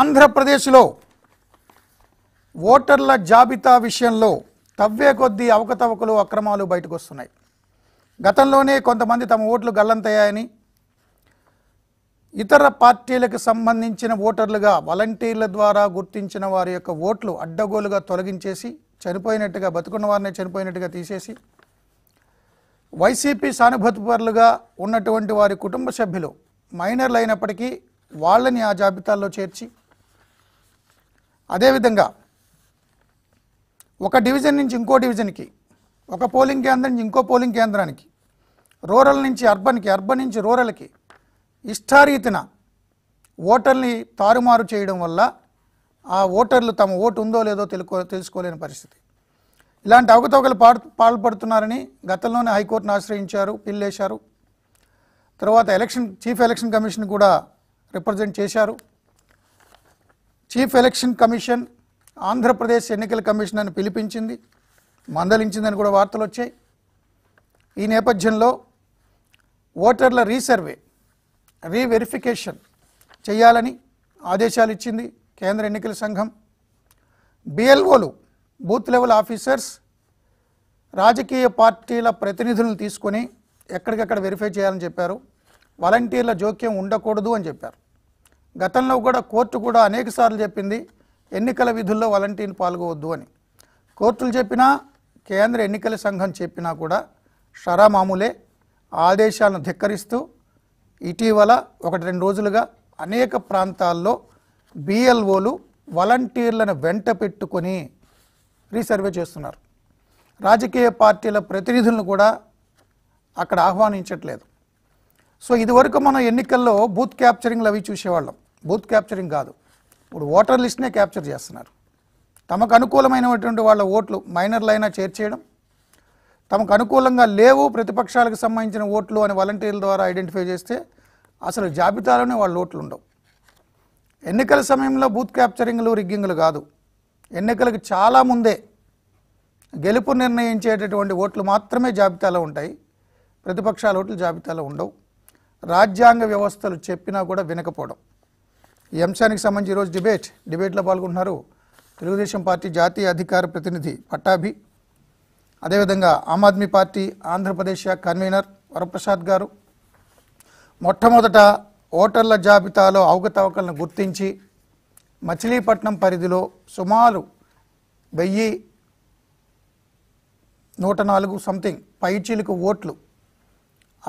ఆంధ్రప్రదేశ్లో ఓటర్ల జాబితా విషయంలో తవ్వే కొద్దీ అవకతవకలు అక్రమాలు బయటకు వస్తున్నాయి గతంలోనే కొంతమంది తమ ఓట్లు గల్లంతయ్యాయని ఇతర పార్టీలకు సంబంధించిన ఓటర్లుగా వాలంటీర్ల ద్వారా గుర్తించిన వారి యొక్క ఓట్లు అడ్డగోలుగా తొలగించేసి చనిపోయినట్టుగా బతుకున్న వారిని చనిపోయినట్టుగా తీసేసి వైసీపీ సానుభూతిపరులుగా ఉన్నటువంటి వారి కుటుంబ సభ్యులు మైనర్లు అయినప్పటికీ వాళ్ళని ఆ జాబితాల్లో చేర్చి అదేవిధంగా ఒక డివిజన్ నుంచి ఇంకో డివిజన్కి ఒక పోలింగ్ కేంద్రం నుంచి ఇంకో పోలింగ్ కేంద్రానికి రూరల్ నుంచి అర్బన్కి అర్బన్ నుంచి రూరల్కి ఇష్టారీతిన ఓటర్ని తారుమారు చేయడం వల్ల ఆ ఓటర్లు తమ ఓటు ఉందో లేదో తెలుకో తెలుసుకోలేని పరిస్థితి ఇలాంటి అవకతవకలు పాల్పడుతున్నారని గతంలోనే హైకోర్టును ఆశ్రయించారు పిల్లేశారు తర్వాత ఎలక్షన్ చీఫ్ ఎలక్షన్ కమిషన్ కూడా రిప్రజెంట్ చేశారు చీఫ్ ఎలక్షన్ కమిషన్ ఆంధ్రప్రదేశ్ ఎన్నికల కమిషన్ అని పిలిపించింది మందలించిందని కూడా వార్తలు వచ్చాయి ఈ నేపథ్యంలో ఓటర్ల రీసర్వే రీవెరిఫికేషన్ చేయాలని ఆదేశాలు ఇచ్చింది కేంద్ర ఎన్నికల సంఘం బిఎల్ఓలు బూత్ లెవెల్ ఆఫీసర్స్ రాజకీయ పార్టీల ప్రతినిధులను తీసుకొని ఎక్కడికక్కడ వెరిఫై చేయాలని చెప్పారు వాలంటీర్ల జోక్యం ఉండకూడదు అని చెప్పారు గతంలో కూడా కోర్టు కూడా అనేకసార్లు చెప్పింది ఎన్నికల విధుల్లో వాలంటీర్లు పాల్గొవద్దు అని కోర్టులు చెప్పినా కేంద్ర ఎన్నికల సంఘం చెప్పినా కూడా షరా మామూలే ఆదేశాలను ధిక్కరిస్తూ ఇటీవల ఒకటి రెండు రోజులుగా అనేక ప్రాంతాల్లో బిఎల్ఓలు వాలంటీర్లను వెంట పెట్టుకొని రీసర్వే చేస్తున్నారు రాజకీయ పార్టీల ప్రతినిధులను కూడా అక్కడ ఆహ్వానించట్లేదు సో ఇదివరకు మనం ఎన్నికల్లో బూత్ క్యాప్చరింగ్లు అవి చూసేవాళ్ళం బూత్ క్యాప్చరింగ్ కాదు ఇప్పుడు ఓటర్ లిస్ట్నే క్యాప్చర్ చేస్తున్నారు తమకు అనుకూలమైనటువంటి వాళ్ళ ఓట్లు మైనర్లైనా చేర్చేయడం తమకు అనుకూలంగా లేవు ప్రతిపక్షాలకు సంబంధించిన ఓట్లు అని వాలంటీర్ల ద్వారా ఐడెంటిఫై చేస్తే అసలు జాబితాలోనే వాళ్ళ ఓట్లు ఉండవు ఎన్నికల సమయంలో బూత్ క్యాప్చరింగ్లు రిగ్గింగ్లు కాదు ఎన్నికలకు చాలా ముందే గెలుపు నిర్ణయించేటటువంటి ఓట్లు మాత్రమే జాబితాలో ఉంటాయి ప్రతిపక్షాల ఓట్లు జాబితాలో ఉండవు రాజ్యాంగ వ్యవస్థలు చెప్పినా కూడా వినకపోవడం ఈ అంశానికి సంబంధించి ఈరోజు డిబేట్ డిబేట్లో పాల్గొంటున్నారు తెలుగుదేశం పార్టీ జాతీయ అధికార ప్రతినిధి పట్టాభి అదేవిధంగా ఆమ్ ఆద్మీ పార్టీ ఆంధ్రప్రదేశ్ కన్వీనర్ వరప్రసాద్ గారు మొట్టమొదట ఓటర్ల జాబితాలో అవకతవకలను గుర్తించి మచిలీపట్నం పరిధిలో సుమారు వెయ్యి నూట నాలుగు సంథింగ్ పైచీలకు ఓట్లు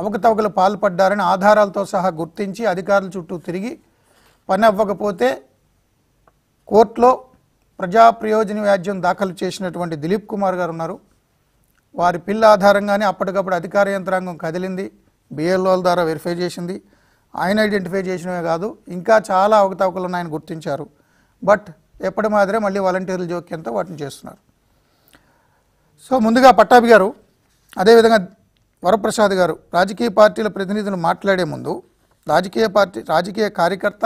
అవకతవకలు పాల్పడ్డారని ఆధారాలతో సహా గుర్తించి అధికారుల చుట్టూ తిరిగి పని అవ్వకపోతే కోర్టులో ప్రజా ప్రయోజన వ్యాజ్యం దాఖలు చేసినటువంటి దిలీప్ కుమార్ గారు ఉన్నారు వారి పిల్ల ఆధారంగానే అప్పటికప్పుడు అధికార యంత్రాంగం కదిలింది బిఎల్ఓల ద్వారా వెరిఫై చేసింది ఆయన ఐడెంటిఫై చేసినవే కాదు ఇంకా చాలా అవకతవకలు ఉన్నాయని గుర్తించారు బట్ ఎప్పటి మాదిరే మళ్ళీ వాలంటీర్ల జోక్యంతో వాటిని చేస్తున్నారు సో ముందుగా పట్టాభి గారు అదేవిధంగా వరప్రసాద్ గారు రాజకీయ పార్టీల ప్రతినిధులు మాట్లాడే ముందు రాజకీయ పార్టీ రాజకీయ కార్యకర్త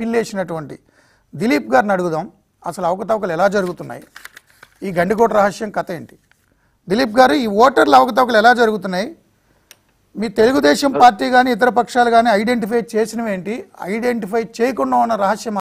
పిల్లేసినటువంటి దిలీప్ గారిని అడుగుదాం అసలు అవకతవకలు ఎలా జరుగుతున్నాయి ఈ గండికోట రహస్యం కథ ఏంటి దిలీప్ గారు ఈ ఓటర్ల అవకతవకలు ఎలా జరుగుతున్నాయి మీ తెలుగుదేశం పార్టీ కానీ ఇతర పక్షాలు కానీ ఐడెంటిఫై చేసినవేంటి ఐడెంటిఫై చేయకుండా ఉన్న రహస్యం